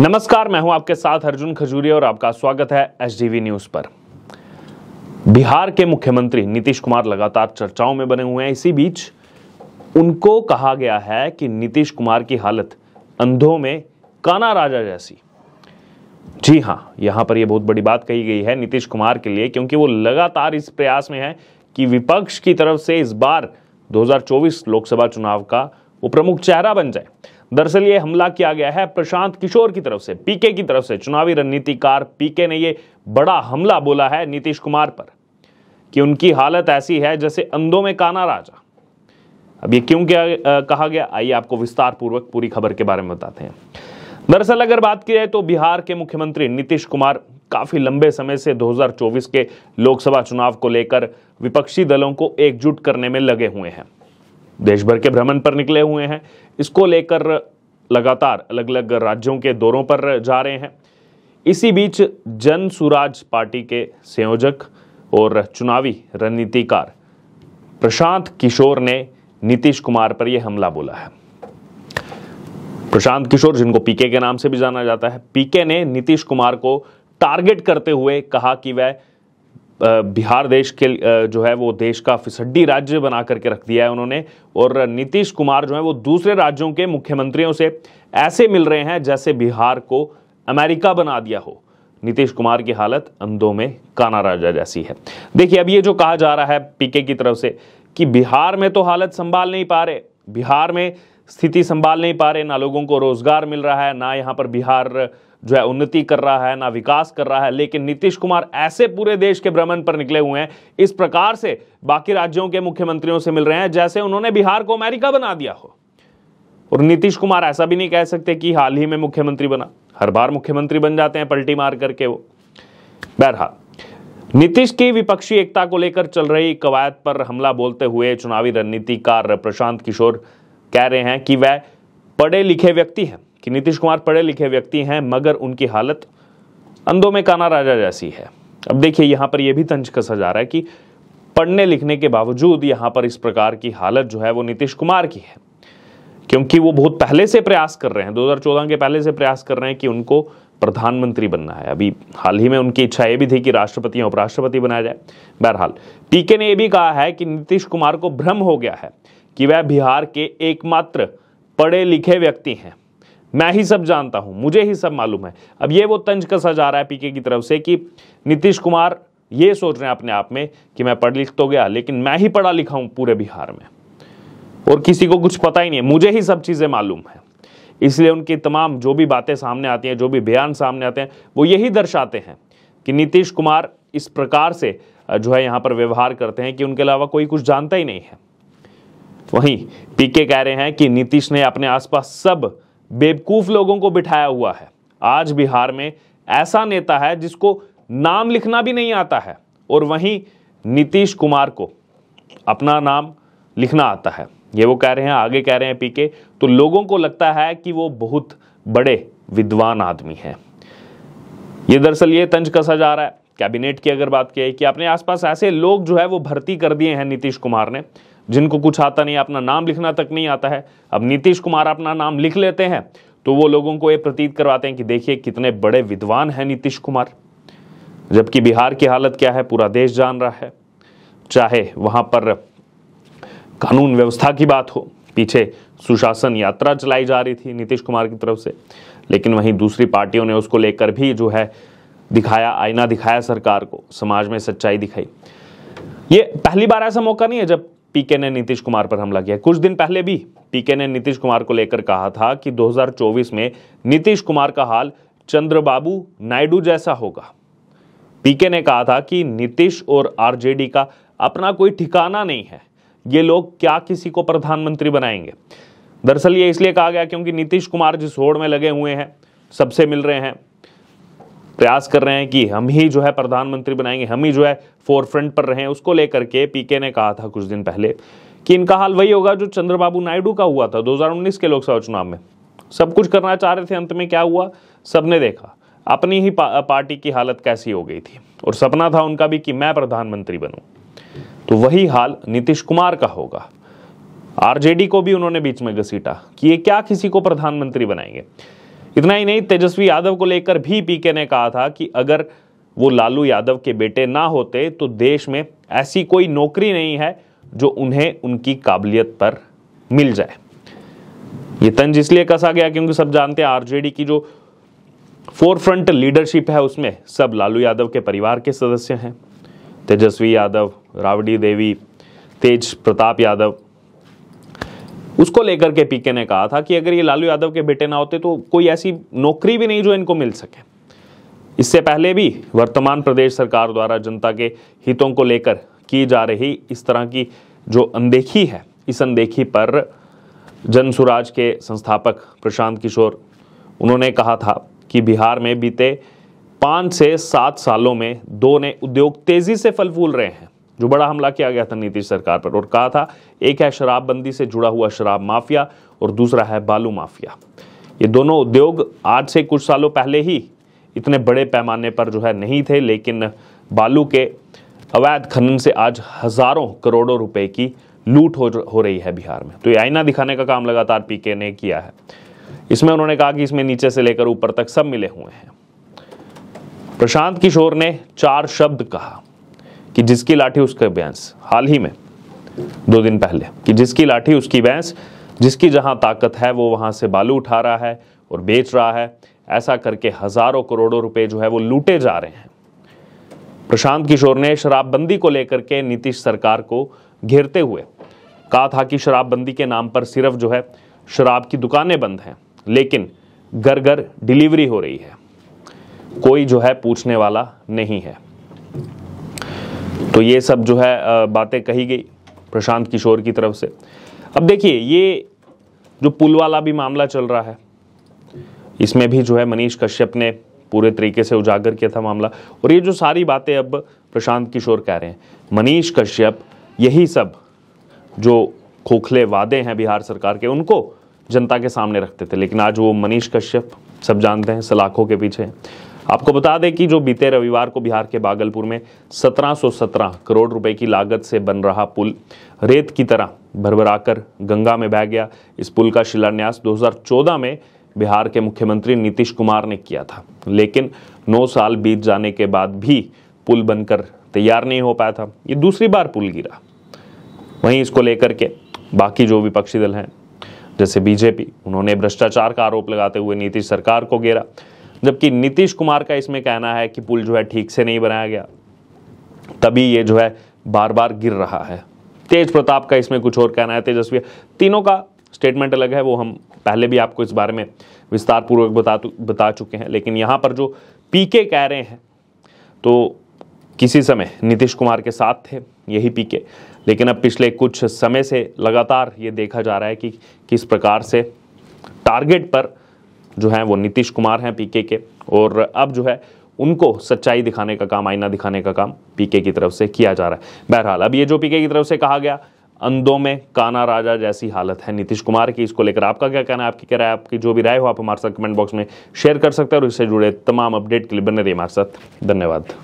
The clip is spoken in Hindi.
नमस्कार मैं हूं आपके साथ अर्जुन खजूरिया और आपका स्वागत है एच न्यूज पर बिहार के मुख्यमंत्री नीतीश कुमार लगातार चर्चाओं में बने हुए हैं इसी बीच उनको कहा गया है कि नीतीश कुमार की हालत अंधों में काना राजा जैसी जी हां यहां पर यह बहुत बड़ी बात कही गई है नीतीश कुमार के लिए क्योंकि वो लगातार इस प्रयास में है कि विपक्ष की तरफ से इस बार 2024 लोकसभा चुनाव का वो प्रमुख चेहरा बन जाए दरअसल ये हमला किया गया है प्रशांत किशोर की तरफ से पीके की तरफ से चुनावी रणनीतिकार पीके ने ये बड़ा हमला बोला है नीतीश कुमार पर कि उनकी हालत ऐसी है जैसे अंधों में काना राजा अब ये क्यों क्या कहा गया आइए आपको विस्तार पूर्वक पूरी खबर के बारे में बताते हैं दरअसल अगर बात की जाए तो बिहार के मुख्यमंत्री नीतीश कुमार काफी लंबे समय से 2024 के लोकसभा चुनाव को लेकर विपक्षी दलों को एकजुट करने में लगे हुए हैं देश भर के भ्रमण पर निकले हुए हैं इसको लेकर लगातार अलग अलग राज्यों के दौरों पर जा रहे हैं इसी बीच जन सुराज पार्टी के संयोजक और चुनावी रणनीतिकार प्रशांत किशोर ने नीतीश कुमार पर यह हमला बोला है प्रशांत किशोर जिनको पीके के नाम से भी जाना जाता है पीके ने नीतीश कुमार को टारगेट करते हुए कहा कि वह बिहार देश के जो है वो देश का फिसड्डी राज्य बना करके रख दिया है उन्होंने और नीतीश कुमार जो है वो दूसरे राज्यों के मुख्यमंत्रियों से ऐसे मिल रहे हैं जैसे बिहार को अमेरिका बना दिया हो नीतीश कुमार की हालत अंधों में काना राजा जैसी है देखिए अब ये जो कहा जा रहा है पीके की तरफ से कि बिहार में तो हालत संभाल नहीं पा रहे बिहार में स्थिति संभाल नहीं पा रहे ना लोगों को रोजगार मिल रहा है ना यहाँ पर बिहार जो है उन्नति कर रहा है ना विकास कर रहा है लेकिन नीतीश कुमार ऐसे पूरे देश के भ्रमण पर निकले हुए हैं इस प्रकार से बाकी राज्यों के मुख्यमंत्रियों से मिल रहे हैं जैसे उन्होंने बिहार को अमेरिका बना दिया हो और नीतीश कुमार ऐसा भी नहीं कह सकते कि हाल ही में मुख्यमंत्री बना हर बार मुख्यमंत्री बन जाते हैं पलटी मार करके वो बहरहाल नीतीश की विपक्षी एकता को लेकर चल रही कवायद पर हमला बोलते हुए चुनावी रणनीतिकार प्रशांत किशोर कह रहे हैं कि वह पढ़े लिखे व्यक्ति हैं कि नीतीश कुमार पढ़े लिखे व्यक्ति हैं मगर उनकी हालत अंधों में काना राजा जैसी है अब देखिए यहाँ पर यह भी तंज कसा जा रहा है कि पढ़ने लिखने के बावजूद यहाँ पर इस प्रकार की हालत जो है वो नीतीश कुमार की है क्योंकि वो बहुत पहले से प्रयास कर रहे हैं 2014 के पहले से प्रयास कर रहे हैं कि उनको प्रधानमंत्री बनना है अभी हाल ही में उनकी इच्छा ये भी थी कि राष्ट्रपति या उपराष्ट्रपति बनाया जाए बहरहाल पीके ने यह भी कहा है कि नीतीश कुमार को भ्रम हो गया है कि वह बिहार के एकमात्र पढ़े लिखे व्यक्ति हैं मैं ही सब जानता हूं मुझे ही सब मालूम है अब ये वो तंज कसा जा रहा है पीके की तरफ से कि नीतीश कुमार ये सोच रहे हैं अपने आप में कि मैं पढ़ लिख तो गया लेकिन मैं ही पढ़ा लिखा हूं पूरे बिहार में और किसी को कुछ पता ही नहीं है मुझे ही सब चीज़ें मालूम है इसलिए उनकी तमाम जो भी बातें सामने आती हैं जो भी बयान सामने आते हैं वो यही दर्शाते हैं कि नीतीश कुमार इस प्रकार से जो है यहाँ पर व्यवहार करते हैं कि उनके अलावा कोई कुछ जानता ही नहीं है वहीं पीके कह रहे हैं कि नीतीश ने अपने आसपास सब बेवकूफ लोगों को बिठाया हुआ है आज बिहार में ऐसा नेता है जिसको नाम लिखना भी नहीं आता है और वहीं नीतीश कुमार को अपना नाम लिखना आता है ये वो कह रहे हैं आगे कह रहे हैं पीके तो लोगों को लगता है कि वो बहुत बड़े विद्वान आदमी हैं ये दरअसल ये तंज कसा जा रहा है कैबिनेट की अगर बात की कि अपने आसपास ऐसे लोग जो है वो भर्ती कर दिए हैं नीतीश कुमार ने जिनको कुछ आता नहीं अपना नाम लिखना तक नहीं आता है अब नीतीश कुमार अपना नाम लिख लेते हैं तो वो लोगों को ये प्रतीत करवाते हैं कि देखिए कितने बड़े विद्वान हैं नीतीश कुमार जबकि बिहार की हालत क्या है पूरा देश जान रहा है चाहे वहां पर कानून व्यवस्था की बात हो पीछे सुशासन यात्रा चलाई जा रही थी नीतीश कुमार की तरफ से लेकिन वहीं दूसरी पार्टियों ने उसको लेकर भी जो है दिखाया आईना दिखाया सरकार को समाज में सच्चाई दिखाई ये पहली बार ऐसा मौका नहीं है जब पीके ने नीतीश कुमार पर हमला किया कुछ दिन पहले भी पीके ने नीतीश कुमार को लेकर कहा था कि 2024 में नीतीश कुमार का हाल चंद्रबाबू नायडू जैसा होगा पीके ने कहा था कि नीतीश और आरजेडी का अपना कोई ठिकाना नहीं है ये लोग क्या किसी को प्रधानमंत्री बनाएंगे दरअसल ये इसलिए कहा गया क्योंकि नीतीश कुमार जिस होड़ में लगे हुए हैं सबसे मिल रहे हैं प्रयास कर रहे हैं कि हम ही जो है प्रधानमंत्री बनाएंगे हम ही जो है फोरफ्रंट पर रहे उसको लेकर के पीके ने कहा था कुछ दिन पहले कि इनका हाल वही होगा जो चंद्रबाबू नायडू का हुआ था 2019 के लोकसभा चुनाव में सब कुछ करना चाह रहे थे अंत में क्या हुआ सबने देखा अपनी ही पा, पार्टी की हालत कैसी हो गई थी और सपना था उनका भी कि मैं प्रधानमंत्री बनूं तो वही हाल नीतीश कुमार का होगा आरजेडी को भी उन्होंने बीच में घसीटा कि ये क्या किसी को प्रधानमंत्री बनाएंगे इतना ही नहीं तेजस्वी यादव को लेकर भी पीके ने कहा था कि अगर वो लालू यादव के बेटे ना होते तो देश में ऐसी कोई नौकरी नहीं है जो उन्हें उनकी काबिलियत पर मिल जाए ये तंज इसलिए कसा गया क्योंकि सब जानते हैं आरजेडी की जो फोरफ्रंट लीडरशिप है उसमें सब लालू यादव के परिवार के सदस्य हैं तेजस्वी यादव रावड़ी देवी तेज प्रताप यादव उसको लेकर के पीके ने कहा था कि अगर ये लालू यादव के बेटे ना होते तो कोई ऐसी नौकरी भी नहीं जो इनको मिल सके इससे पहले भी वर्तमान प्रदेश सरकार द्वारा जनता के हितों को लेकर की जा रही इस तरह की जो अनदेखी है इस अनदेखी पर जन सुराज के संस्थापक प्रशांत किशोर उन्होंने कहा था कि बिहार में बीते पाँच से सात सालों में दो नए उद्योग तेज़ी से फल फूल रहे हैं जो बड़ा हमला किया गया था नीतीश सरकार पर और कहा था एक है शराबबंदी से जुड़ा हुआ शराब माफिया और दूसरा है बालू माफिया ये दोनों उद्योग आज से कुछ सालों पहले ही इतने बड़े पैमाने पर जो है नहीं थे लेकिन बालू के अवैध खनन से आज हजारों करोड़ों रुपए की लूट हो, हो रही है बिहार में तो ये आईना दिखाने का काम लगातार पीके ने किया है इसमें उन्होंने कहा कि इसमें नीचे से लेकर ऊपर तक सब मिले हुए हैं प्रशांत किशोर ने चार शब्द कहा कि जिसकी लाठी उसके बैंस हाल ही में दो दिन पहले कि जिसकी लाठी उसकी बैंस जिसकी जहां ताकत है वो वहां से बालू उठा रहा है और बेच रहा है ऐसा करके हजारों करोड़ों रुपए जो है वो लूटे जा रहे हैं प्रशांत किशोर ने शराबबंदी को लेकर के नीतीश सरकार को घेरते हुए कहा था कि शराबबंदी के नाम पर सिर्फ जो है शराब की दुकानें बंद हैं लेकिन घर घर डिलीवरी हो रही है कोई जो है पूछने वाला नहीं है तो ये सब जो है बातें कही गई प्रशांत किशोर की तरफ से अब देखिए ये जो पुल वाला भी मामला चल रहा है इसमें भी जो है मनीष कश्यप ने पूरे तरीके से उजागर किया था मामला और ये जो सारी बातें अब प्रशांत किशोर कह रहे हैं मनीष कश्यप यही सब जो खोखले वादे हैं बिहार सरकार के उनको जनता के सामने रखते थे लेकिन आज वो मनीष कश्यप सब जानते हैं सलाखों के पीछे आपको बता दें कि जो बीते रविवार को बिहार के भागलपुर में 1717 करोड़ रुपए की लागत से बन रहा पुल रेत की तरह भरभराकर गंगा में बह गया इस पुल का शिलान्यास 2014 में बिहार के मुख्यमंत्री नीतीश कुमार ने किया था लेकिन 9 साल बीत जाने के बाद भी पुल बनकर तैयार नहीं हो पाया था ये दूसरी बार पुल गिरा वहीं इसको लेकर के बाकी जो विपक्षी दल हैं जैसे बीजेपी उन्होंने भ्रष्टाचार का आरोप लगाते हुए नीतीश सरकार को घेरा जबकि नीतीश कुमार का इसमें कहना है कि पुल जो है ठीक से नहीं बनाया गया तभी ये जो है बार बार गिर रहा है तेज प्रताप का इसमें कुछ और कहना है तेजस्वी तीनों का स्टेटमेंट अलग है वो हम पहले भी आपको इस बारे में विस्तार पूर्वक बता बता चुके हैं लेकिन यहाँ पर जो पीके कह रहे हैं तो किसी समय नीतीश कुमार के साथ थे यही पीके लेकिन अब पिछले कुछ समय से लगातार ये देखा जा रहा है कि किस प्रकार से टारगेट पर जो हैं वो नीतीश कुमार हैं पीके के और अब जो है उनको सच्चाई दिखाने का काम आईना दिखाने का काम पीके की तरफ से किया जा रहा है बहरहाल अब ये जो पीके की तरफ से कहा गया अंधों में काना राजा जैसी हालत है नीतीश कुमार की इसको लेकर आपका क्या कहना है आपकी क्या राय आपकी जो भी राय हो आप हमारे साथ कमेंट बॉक्स में शेयर कर सकते हैं और इससे जुड़े तमाम अपडेट के लिए बने रही हमारे साथ धन्यवाद